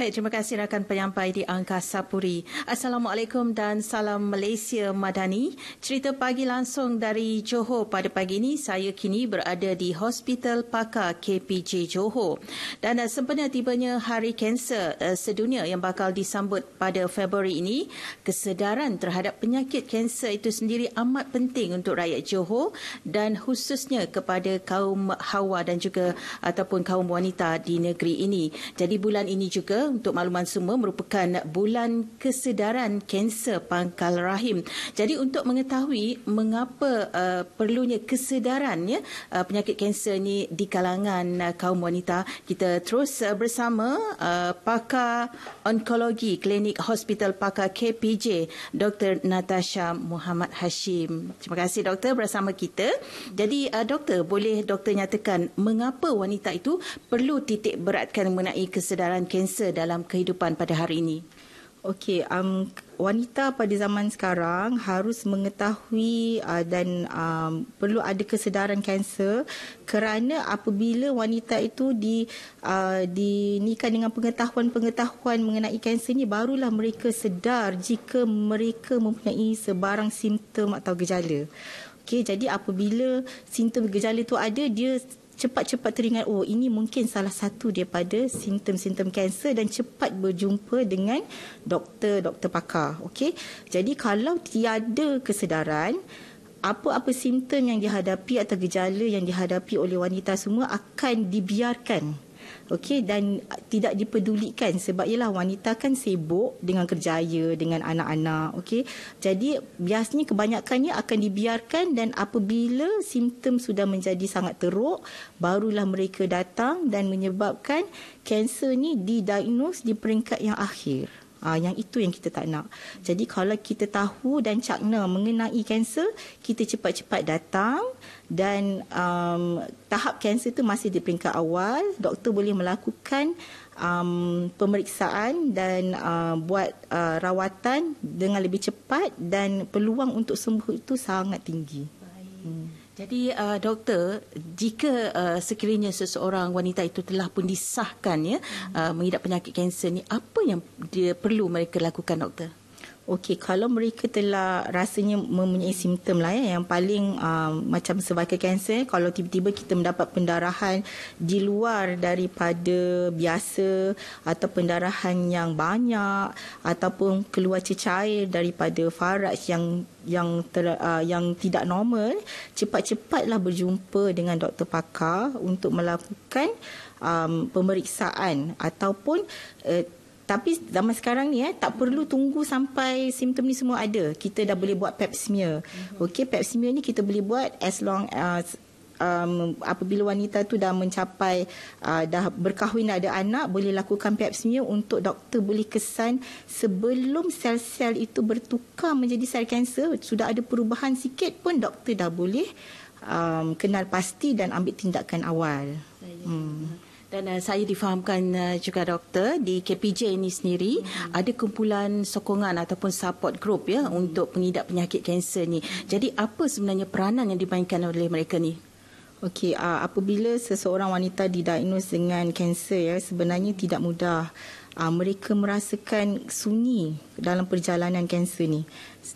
Baik, terima kasih rakan penyampai di Angkasa Puri. Assalamualaikum dan salam Malaysia Madani. Cerita pagi langsung dari Johor pada pagi ini, saya kini berada di Hospital Pakar KPJ Johor. Dan eh, sempena tibanya Hari Kanser eh, Sedunia yang bakal disambut pada Februari ini, kesedaran terhadap penyakit kanser itu sendiri amat penting untuk rakyat Johor dan khususnya kepada kaum hawa dan juga ataupun kaum wanita di negeri ini. Jadi bulan ini juga untuk makluman semua merupakan bulan kesedaran kanser pangkal rahim. Jadi untuk mengetahui mengapa uh, perlunya kesedaran ya uh, penyakit kanser ni di kalangan uh, kaum wanita, kita terus uh, bersama uh, pakar onkologi Klinik Hospital Pakar KPJ Dr Natasha Muhammad Hashim. Terima kasih doktor bersama kita. Jadi uh, doktor boleh doktor nyatakan mengapa wanita itu perlu titik beratkan mengenai kesedaran kanser dalam kehidupan pada hari ini? Okey, um, wanita pada zaman sekarang harus mengetahui uh, dan um, perlu ada kesedaran kanser kerana apabila wanita itu di uh, dinikah dengan pengetahuan-pengetahuan mengenai kanser ini barulah mereka sedar jika mereka mempunyai sebarang simptom atau gejala. Okey, jadi apabila simptom gejala itu ada dia cepat-cepat teringat oh ini mungkin salah satu daripada simptom-simptom kanser dan cepat berjumpa dengan doktor doktor pakar okey jadi kalau tiada kesedaran apa-apa simptom yang dihadapi atau gejala yang dihadapi oleh wanita semua akan dibiarkan okey dan tidak dipedulikan sebab ialah wanita kan sibuk dengan kerjaya dengan anak-anak okey jadi biasanya kebanyakannya akan dibiarkan dan apabila simptom sudah menjadi sangat teruk barulah mereka datang dan menyebabkan kanser ni didiagnose di peringkat yang akhir Uh, yang itu yang kita tak nak. Jadi kalau kita tahu dan cakna mengenai kanser, kita cepat-cepat datang dan um, tahap kanser itu masih di peringkat awal. Doktor boleh melakukan um, pemeriksaan dan uh, buat uh, rawatan dengan lebih cepat dan peluang untuk sembuh itu sangat tinggi. Baik. Hmm. Jadi uh, doktor, jika uh, sekiranya seseorang wanita itu telah pun disahkan ya hmm. uh, mengidap penyakit kanser ni, apa yang dia perlu mereka lakukan doktor? Okey, kalau mereka telah rasanya mempunyai simptom lah ya, yang paling uh, macam cervical cancer, kalau tiba-tiba kita mendapat pendarahan di luar daripada biasa atau pendarahan yang banyak ataupun keluar cecair daripada faraj yang yang ter, uh, yang tidak normal, cepat-cepatlah berjumpa dengan doktor pakar untuk melakukan um, pemeriksaan ataupun uh, tapi zaman sekarang ni eh tak perlu tunggu sampai simptom ni semua ada kita dah boleh buat pap smear mhm. okey pap smear ni kita boleh buat as long as um, apabila wanita tu dah mencapai uh, dah berkahwin ada anak boleh lakukan pap smear untuk doktor boleh kesan sebelum sel-sel itu bertukar menjadi sel kanser sudah ada perubahan sikit pun doktor dah boleh um, kenal pasti dan ambil tindakan awal hmm dan uh, saya difahamkan uh, juga doktor di KPJ ini sendiri mm-hmm. ada kumpulan sokongan ataupun support group ya mm-hmm. untuk pengidap penyakit kanser ni. Jadi apa sebenarnya peranan yang dimainkan oleh mereka ni? Okey, uh, apabila seseorang wanita didiagnose dengan kanser ya sebenarnya tidak mudah uh, mereka merasakan sunyi dalam perjalanan kanser ni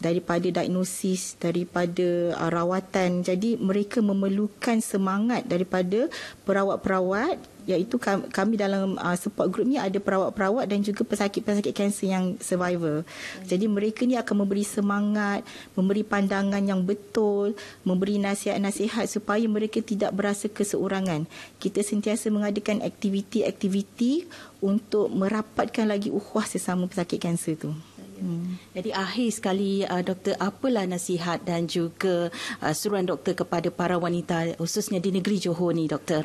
daripada diagnosis daripada uh, rawatan jadi mereka memerlukan semangat daripada perawat-perawat iaitu kami dalam uh, support group ni ada perawat-perawat dan juga pesakit-pesakit kanser yang survivor. Hmm. Jadi mereka ni akan memberi semangat, memberi pandangan yang betul, memberi nasihat-nasihat supaya mereka tidak berasa keseorangan. Kita sentiasa mengadakan aktiviti-aktiviti untuk merapatkan lagi ukhuwah sesama pesakit kanser itu. Hmm. Jadi akhir sekali uh, doktor apalah nasihat dan juga uh, suruhan doktor kepada para wanita khususnya di negeri Johor ni doktor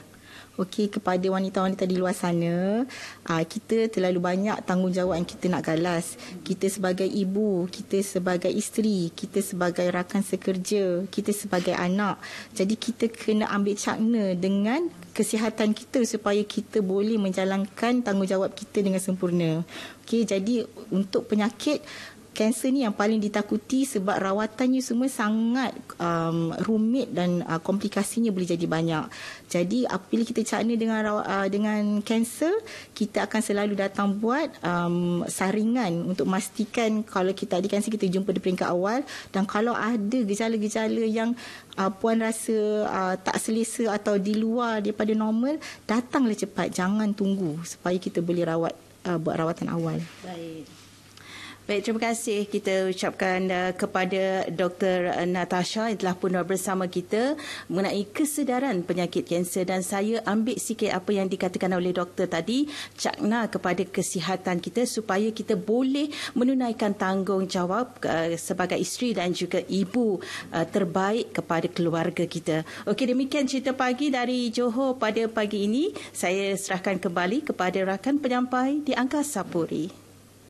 okey kepada wanita-wanita di luar sana uh, kita terlalu banyak tanggungjawab yang kita nak galas kita sebagai ibu kita sebagai isteri kita sebagai rakan sekerja kita sebagai anak jadi kita kena ambil cakna dengan kesihatan kita supaya kita boleh menjalankan tanggungjawab kita dengan sempurna okey jadi untuk penyakit kanser ni yang paling ditakuti sebab rawatannya semua sangat um, rumit dan uh, komplikasinya boleh jadi banyak. Jadi apabila kita cakna dengan uh, dengan kanser, kita akan selalu datang buat um, saringan untuk memastikan kalau kita ada kanser kita jumpa di peringkat awal dan kalau ada gejala-gejala yang uh, puan rasa uh, tak selesa atau di luar daripada normal, datanglah cepat jangan tunggu supaya kita boleh rawat uh, buat rawatan awal. Baik. Baik, terima kasih kita ucapkan uh, kepada Dr. Uh, Natasha yang telah pun bersama kita mengenai kesedaran penyakit kanser dan saya ambil sikit apa yang dikatakan oleh doktor tadi cakna kepada kesihatan kita supaya kita boleh menunaikan tanggungjawab uh, sebagai isteri dan juga ibu terbaik kepada keluarga kita. Okey, demikian cerita pagi dari Johor pada pagi ini. Saya serahkan kembali kepada rakan penyampai di Angkasa Puri.